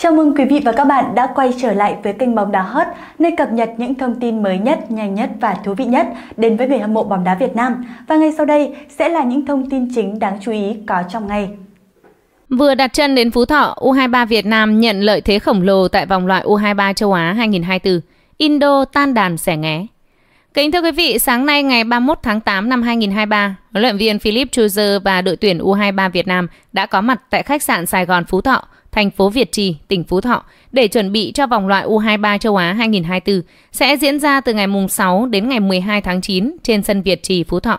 Chào mừng quý vị và các bạn đã quay trở lại với kênh bóng đá hot, nơi cập nhật những thông tin mới nhất, nhanh nhất và thú vị nhất đến với người hâm mộ bóng đá Việt Nam. Và ngay sau đây sẽ là những thông tin chính đáng chú ý có trong ngày. Vừa đặt chân đến Phú Thọ, U23 Việt Nam nhận lợi thế khổng lồ tại vòng loại U23 châu Á 2024. Indo tan đàn xẻ ngé. Kính thưa quý vị, sáng nay ngày 31 tháng 8 năm 2023, huấn luyện viên Philip Chuzer và đội tuyển U23 Việt Nam đã có mặt tại khách sạn Sài Gòn Phú Thọ – thành phố Việt Trì, tỉnh Phú Thọ để chuẩn bị cho vòng loại U23 châu Á 2024 sẽ diễn ra từ ngày mùng 6 đến ngày 12 tháng 9 trên sân Việt Trì Phú Thọ.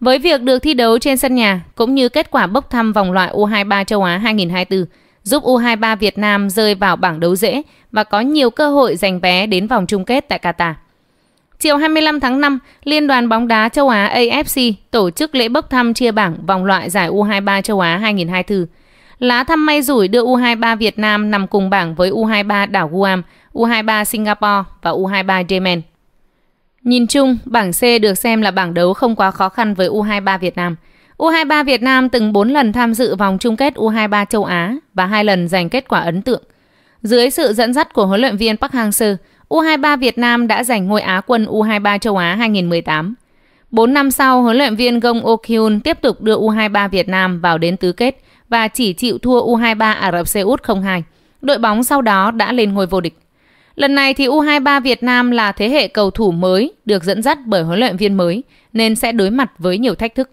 Với việc được thi đấu trên sân nhà cũng như kết quả bốc thăm vòng loại U23 châu Á 2024 giúp U23 Việt Nam rơi vào bảng đấu dễ và có nhiều cơ hội giành vé đến vòng chung kết tại Qatar. Chiều 25 tháng 5, Liên đoàn bóng đá châu Á AFC tổ chức lễ bốc thăm chia bảng vòng loại giải U23 châu Á 2024 Lá thăm may rủi đưa U23 Việt Nam nằm cùng bảng với U23 đảo Guam, U23 Singapore và U23 Yemen. Nhìn chung, bảng C được xem là bảng đấu không quá khó khăn với U23 Việt Nam. U23 Việt Nam từng 4 lần tham dự vòng chung kết U23 châu Á và hai lần giành kết quả ấn tượng. Dưới sự dẫn dắt của huấn luyện viên Park Hang-seo, U23 Việt Nam đã giành ngôi Á quân U23 châu Á 2018. 4 năm sau, huấn luyện viên Gong ok tiếp tục đưa U23 Việt Nam vào đến tứ kết và chỉ chịu thua U23 Ả Rập Xê Út 0-2. Đội bóng sau đó đã lên ngôi vô địch. Lần này thì U23 Việt Nam là thế hệ cầu thủ mới được dẫn dắt bởi huấn luyện viên mới nên sẽ đối mặt với nhiều thách thức.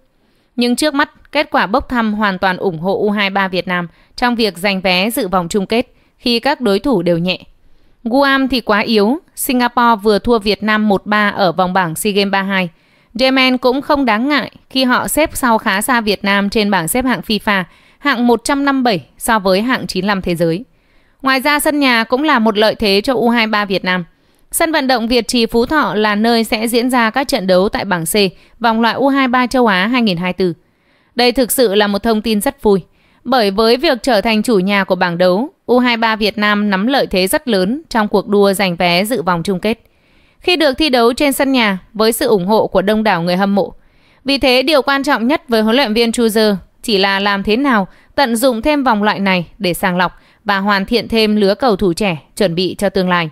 Nhưng trước mắt, kết quả bốc thăm hoàn toàn ủng hộ U23 Việt Nam trong việc giành vé dự vòng chung kết khi các đối thủ đều nhẹ. Guam thì quá yếu, Singapore vừa thua Việt Nam 1-3 ở vòng bảng SEA Games 32. Yemen cũng không đáng ngại khi họ xếp sau khá xa Việt Nam trên bảng xếp hạng FIFA hạng 157 so với hạng 95 thế giới. Ngoài ra sân nhà cũng là một lợi thế cho U23 Việt Nam. Sân vận động Việt Trì Phú Thọ là nơi sẽ diễn ra các trận đấu tại bảng C, vòng loại U23 châu Á 2024. Đây thực sự là một thông tin rất vui, bởi với việc trở thành chủ nhà của bảng đấu, U23 Việt Nam nắm lợi thế rất lớn trong cuộc đua giành vé dự vòng chung kết. Khi được thi đấu trên sân nhà với sự ủng hộ của đông đảo người hâm mộ, vì thế điều quan trọng nhất với huấn luyện viên Chu Dơ chỉ là làm thế nào tận dụng thêm vòng loại này để sàng lọc và hoàn thiện thêm lứa cầu thủ trẻ chuẩn bị cho tương lai.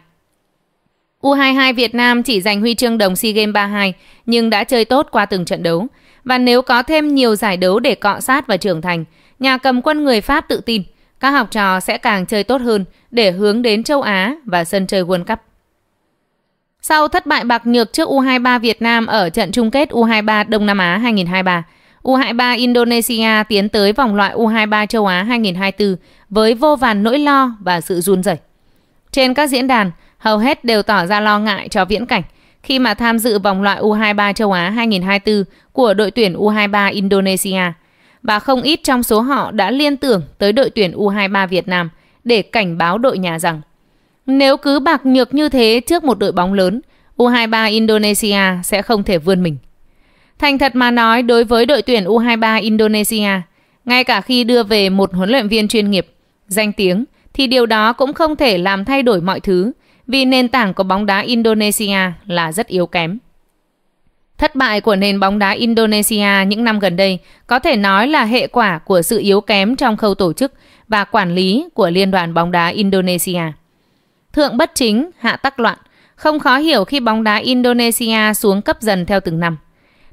U22 Việt Nam chỉ giành huy chương đồng SEA Games 32 nhưng đã chơi tốt qua từng trận đấu. Và nếu có thêm nhiều giải đấu để cọ sát và trưởng thành, nhà cầm quân người Pháp tự tin các học trò sẽ càng chơi tốt hơn để hướng đến châu Á và sân chơi World Cup. Sau thất bại bạc nhược trước U23 Việt Nam ở trận chung kết U23 Đông Nam Á 2023, U23 Indonesia tiến tới vòng loại U23 châu Á 2024 với vô vàn nỗi lo và sự run rẩy. Trên các diễn đàn, hầu hết đều tỏ ra lo ngại cho viễn cảnh khi mà tham dự vòng loại U23 châu Á 2024 của đội tuyển U23 Indonesia. Và không ít trong số họ đã liên tưởng tới đội tuyển U23 Việt Nam để cảnh báo đội nhà rằng nếu cứ bạc nhược như thế trước một đội bóng lớn, U23 Indonesia sẽ không thể vươn mình. Thành thật mà nói đối với đội tuyển U23 Indonesia, ngay cả khi đưa về một huấn luyện viên chuyên nghiệp, danh tiếng, thì điều đó cũng không thể làm thay đổi mọi thứ vì nền tảng của bóng đá Indonesia là rất yếu kém. Thất bại của nền bóng đá Indonesia những năm gần đây có thể nói là hệ quả của sự yếu kém trong khâu tổ chức và quản lý của Liên đoàn bóng đá Indonesia. Thượng bất chính, hạ tắc loạn, không khó hiểu khi bóng đá Indonesia xuống cấp dần theo từng năm.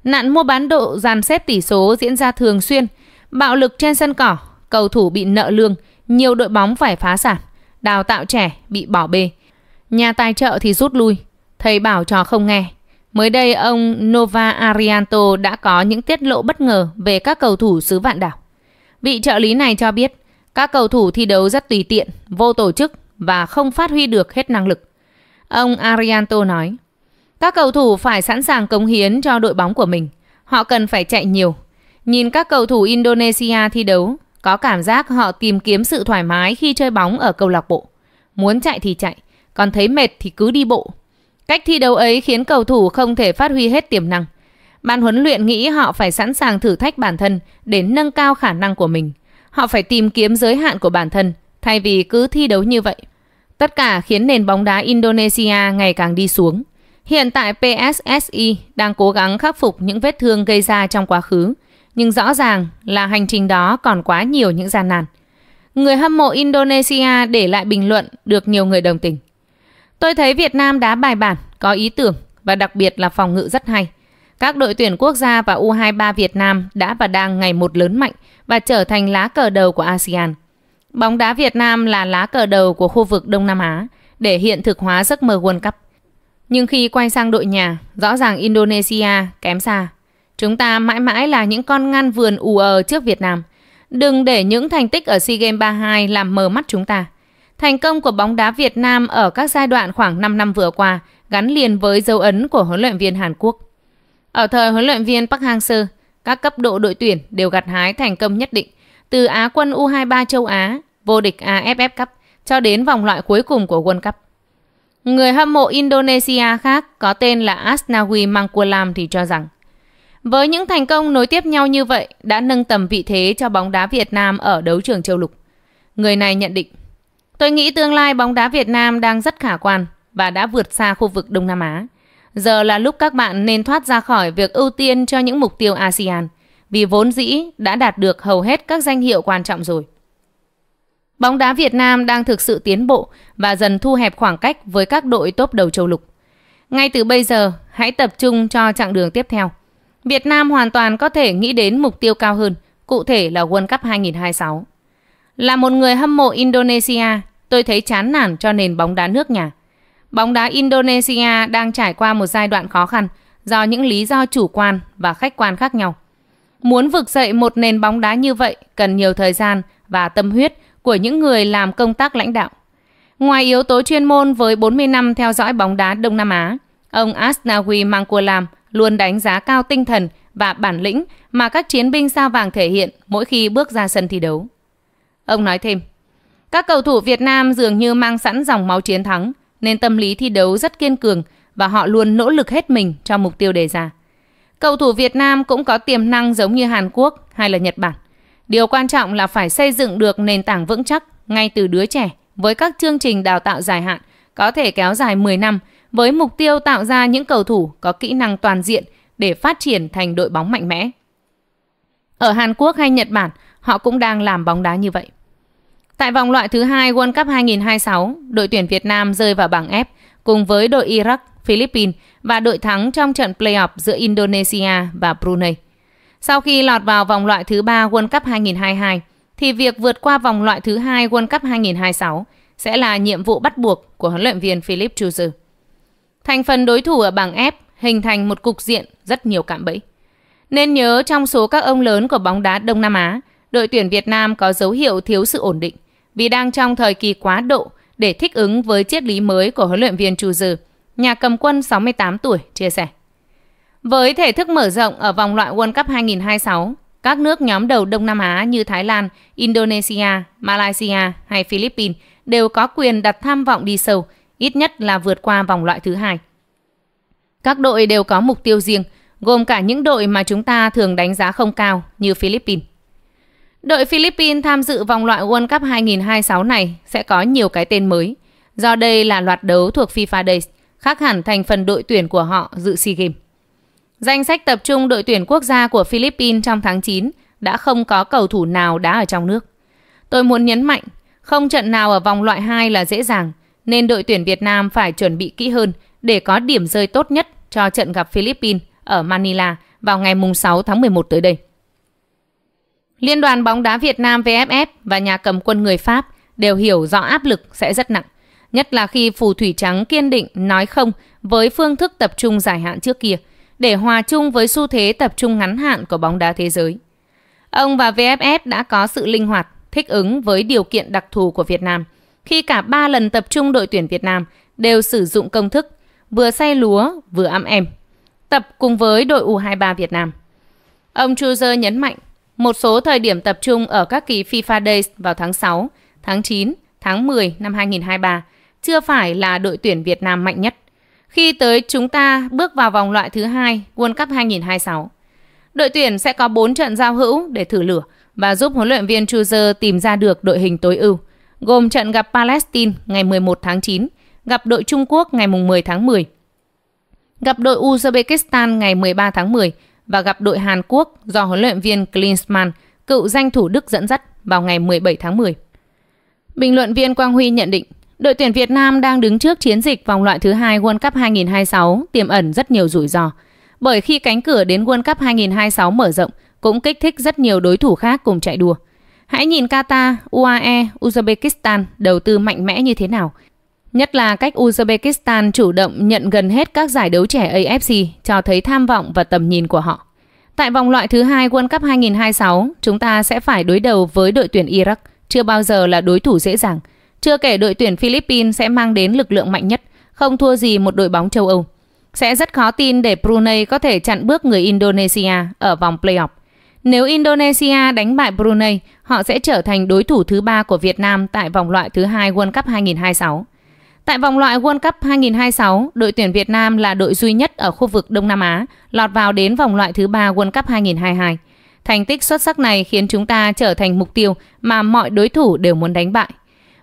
Nạn mua bán độ dàn xếp tỷ số diễn ra thường xuyên, bạo lực trên sân cỏ, cầu thủ bị nợ lương, nhiều đội bóng phải phá sản, đào tạo trẻ bị bỏ bê. Nhà tài trợ thì rút lui, thầy bảo trò không nghe. Mới đây ông Nova Arianto đã có những tiết lộ bất ngờ về các cầu thủ xứ vạn đảo. Vị trợ lý này cho biết, các cầu thủ thi đấu rất tùy tiện, vô tổ chức và không phát huy được hết năng lực. Ông Arianto nói, các cầu thủ phải sẵn sàng cống hiến cho đội bóng của mình. Họ cần phải chạy nhiều. Nhìn các cầu thủ Indonesia thi đấu, có cảm giác họ tìm kiếm sự thoải mái khi chơi bóng ở câu lạc bộ. Muốn chạy thì chạy, còn thấy mệt thì cứ đi bộ. Cách thi đấu ấy khiến cầu thủ không thể phát huy hết tiềm năng. Ban huấn luyện nghĩ họ phải sẵn sàng thử thách bản thân để nâng cao khả năng của mình. Họ phải tìm kiếm giới hạn của bản thân thay vì cứ thi đấu như vậy. Tất cả khiến nền bóng đá Indonesia ngày càng đi xuống. Hiện tại PSSI đang cố gắng khắc phục những vết thương gây ra trong quá khứ, nhưng rõ ràng là hành trình đó còn quá nhiều những gian nan. Người hâm mộ Indonesia để lại bình luận được nhiều người đồng tình. Tôi thấy Việt Nam đá bài bản, có ý tưởng và đặc biệt là phòng ngự rất hay. Các đội tuyển quốc gia và U23 Việt Nam đã và đang ngày một lớn mạnh và trở thành lá cờ đầu của ASEAN. Bóng đá Việt Nam là lá cờ đầu của khu vực Đông Nam Á để hiện thực hóa giấc mơ World Cup. Nhưng khi quay sang đội nhà, rõ ràng Indonesia kém xa. Chúng ta mãi mãi là những con ngăn vườn ù ờ trước Việt Nam. Đừng để những thành tích ở SEA Games 32 làm mờ mắt chúng ta. Thành công của bóng đá Việt Nam ở các giai đoạn khoảng 5 năm vừa qua gắn liền với dấu ấn của huấn luyện viên Hàn Quốc. Ở thời huấn luyện viên Park Hang-seo, các cấp độ đội tuyển đều gặt hái thành công nhất định, từ Á quân U23 châu Á, vô địch AFF Cup cho đến vòng loại cuối cùng của World Cup. Người hâm mộ Indonesia khác có tên là Asnawi Mangkulam thì cho rằng với những thành công nối tiếp nhau như vậy đã nâng tầm vị thế cho bóng đá Việt Nam ở đấu trường châu lục. Người này nhận định, tôi nghĩ tương lai bóng đá Việt Nam đang rất khả quan và đã vượt xa khu vực Đông Nam Á. Giờ là lúc các bạn nên thoát ra khỏi việc ưu tiên cho những mục tiêu ASEAN, vì vốn dĩ đã đạt được hầu hết các danh hiệu quan trọng rồi. Bóng đá Việt Nam đang thực sự tiến bộ và dần thu hẹp khoảng cách với các đội top đầu châu lục. Ngay từ bây giờ, hãy tập trung cho chặng đường tiếp theo. Việt Nam hoàn toàn có thể nghĩ đến mục tiêu cao hơn, cụ thể là World Cup 2026. Là một người hâm mộ Indonesia, tôi thấy chán nản cho nền bóng đá nước nhà. Bóng đá Indonesia đang trải qua một giai đoạn khó khăn do những lý do chủ quan và khách quan khác nhau. Muốn vực dậy một nền bóng đá như vậy cần nhiều thời gian và tâm huyết của những người làm công tác lãnh đạo. Ngoài yếu tố chuyên môn với 40 năm theo dõi bóng đá Đông Nam Á, ông Asnawi Mangkulam luôn đánh giá cao tinh thần và bản lĩnh mà các chiến binh sao vàng thể hiện mỗi khi bước ra sân thi đấu. Ông nói thêm, các cầu thủ Việt Nam dường như mang sẵn dòng máu chiến thắng, nên tâm lý thi đấu rất kiên cường và họ luôn nỗ lực hết mình cho mục tiêu đề ra. Cầu thủ Việt Nam cũng có tiềm năng giống như Hàn Quốc hay là Nhật Bản. Điều quan trọng là phải xây dựng được nền tảng vững chắc ngay từ đứa trẻ với các chương trình đào tạo dài hạn, có thể kéo dài 10 năm với mục tiêu tạo ra những cầu thủ có kỹ năng toàn diện để phát triển thành đội bóng mạnh mẽ. Ở Hàn Quốc hay Nhật Bản, họ cũng đang làm bóng đá như vậy. Tại vòng loại thứ hai World Cup 2026, đội tuyển Việt Nam rơi vào bảng F cùng với đội Iraq, Philippines và đội thắng trong trận playoff giữa Indonesia và Brunei. Sau khi lọt vào vòng loại thứ 3 World Cup 2022, thì việc vượt qua vòng loại thứ 2 World Cup 2026 sẽ là nhiệm vụ bắt buộc của huấn luyện viên Philip Chuzu. Thành phần đối thủ ở bảng F hình thành một cục diện rất nhiều cạm bẫy. Nên nhớ trong số các ông lớn của bóng đá Đông Nam Á, đội tuyển Việt Nam có dấu hiệu thiếu sự ổn định vì đang trong thời kỳ quá độ để thích ứng với triết lý mới của huấn luyện viên Chu Dư, nhà cầm quân 68 tuổi chia sẻ. Với thể thức mở rộng ở vòng loại World Cup 2026, các nước nhóm đầu Đông Nam Á như Thái Lan, Indonesia, Malaysia hay Philippines đều có quyền đặt tham vọng đi sâu, ít nhất là vượt qua vòng loại thứ hai. Các đội đều có mục tiêu riêng, gồm cả những đội mà chúng ta thường đánh giá không cao như Philippines. Đội Philippines tham dự vòng loại World Cup 2026 này sẽ có nhiều cái tên mới, do đây là loạt đấu thuộc FIFA Days, khác hẳn thành phần đội tuyển của họ dự SEA Games. Danh sách tập trung đội tuyển quốc gia của Philippines trong tháng 9 đã không có cầu thủ nào đá ở trong nước. Tôi muốn nhấn mạnh, không trận nào ở vòng loại 2 là dễ dàng, nên đội tuyển Việt Nam phải chuẩn bị kỹ hơn để có điểm rơi tốt nhất cho trận gặp Philippines ở Manila vào ngày 6 tháng 11 tới đây. Liên đoàn bóng đá Việt Nam VFF và nhà cầm quân người Pháp đều hiểu rõ áp lực sẽ rất nặng, nhất là khi phù thủy trắng kiên định nói không với phương thức tập trung dài hạn trước kia – để hòa chung với xu thế tập trung ngắn hạn của bóng đá thế giới. Ông và VFF đã có sự linh hoạt, thích ứng với điều kiện đặc thù của Việt Nam khi cả 3 lần tập trung đội tuyển Việt Nam đều sử dụng công thức vừa say lúa vừa ấm em, tập cùng với đội U23 Việt Nam. Ông Chuzer nhấn mạnh, một số thời điểm tập trung ở các kỳ FIFA Days vào tháng 6, tháng 9, tháng 10 năm 2023 chưa phải là đội tuyển Việt Nam mạnh nhất khi tới chúng ta bước vào vòng loại thứ hai World Cup 2026. Đội tuyển sẽ có 4 trận giao hữu để thử lửa và giúp huấn luyện viên Chuzer tìm ra được đội hình tối ưu, gồm trận gặp Palestine ngày 11 tháng 9, gặp đội Trung Quốc ngày 10 tháng 10, gặp đội Uzbekistan ngày 13 tháng 10 và gặp đội Hàn Quốc do huấn luyện viên Klinsmann, cựu danh thủ Đức dẫn dắt vào ngày 17 tháng 10. Bình luận viên Quang Huy nhận định Đội tuyển Việt Nam đang đứng trước chiến dịch vòng loại thứ hai World Cup 2026 tiềm ẩn rất nhiều rủi ro. Bởi khi cánh cửa đến World Cup 2026 mở rộng cũng kích thích rất nhiều đối thủ khác cùng chạy đua. Hãy nhìn Qatar, UAE, Uzbekistan đầu tư mạnh mẽ như thế nào. Nhất là cách Uzbekistan chủ động nhận gần hết các giải đấu trẻ AFC cho thấy tham vọng và tầm nhìn của họ. Tại vòng loại thứ hai World Cup 2026, chúng ta sẽ phải đối đầu với đội tuyển Iraq, chưa bao giờ là đối thủ dễ dàng – chưa kể đội tuyển Philippines sẽ mang đến lực lượng mạnh nhất, không thua gì một đội bóng châu Âu. Sẽ rất khó tin để Brunei có thể chặn bước người Indonesia ở vòng playoff. Nếu Indonesia đánh bại Brunei, họ sẽ trở thành đối thủ thứ ba của Việt Nam tại vòng loại thứ hai World Cup 2026. Tại vòng loại World Cup 2026, đội tuyển Việt Nam là đội duy nhất ở khu vực Đông Nam Á lọt vào đến vòng loại thứ ba World Cup 2022. Thành tích xuất sắc này khiến chúng ta trở thành mục tiêu mà mọi đối thủ đều muốn đánh bại